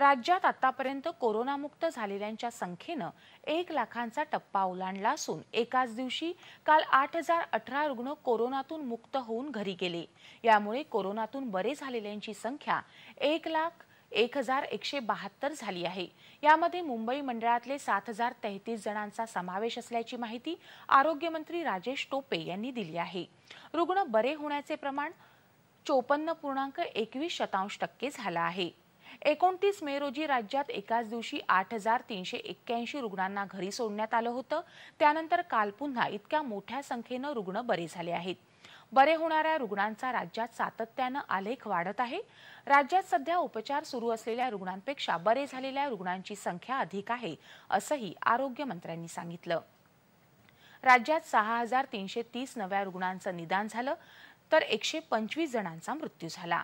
राज्यात आतापर्यंत कोरोनामुक्त झालेल्यांच्या संख्येनं एक लाखांचा टप्पा ओलांडला असून एकाच दिवशी काल आठ हजार अठरा रुग्ण कोरोनातून मुक्त होऊन घरी गेले यामुळे कोरोनातून बरे झालेल्यांची संख्या एक लाख एक हजार एकशे बहात्तर झाली आहे यामध्ये मुंबई मंडळातले सात हजार तेहतीस जणांचा समावेश असल्याची माहिती आरोग्यमंत्री राजेश टोपे यांनी दिली आहे रुग्ण बरे होण्याचे प्रमाण चोपन्न पूर्णांक एकवीस शतांश टक्के झालं आहे एकोणतीस मे रोजी राज्यात एकाच दिवशी आठ हजार तीनशे एक्क्याऐंशी रुग्णांना घरी सोडण्यात आलं होतं त्यानंतर काल पुन्हा इतक्या मोठ्या संख्येनं रुग्ण बरे झाले आहेत बरे होणाऱ्या रुग्णांचा राज्यात सातत्यानं आलेख वाढत आहे राज्यात सध्या उपचार सुरू असलेल्या रुग्णांपेक्षा बरे झालेल्या रुग्णांची संख्या अधिक आहे असंही आरोग्यमंत्र्यांनी सांगितलं राज्यात सहा हजार तीनशे तीस नव्या रुग्णांचं निदान झालं तर एकशे पंचवीस जणांचा मृत्यू झाला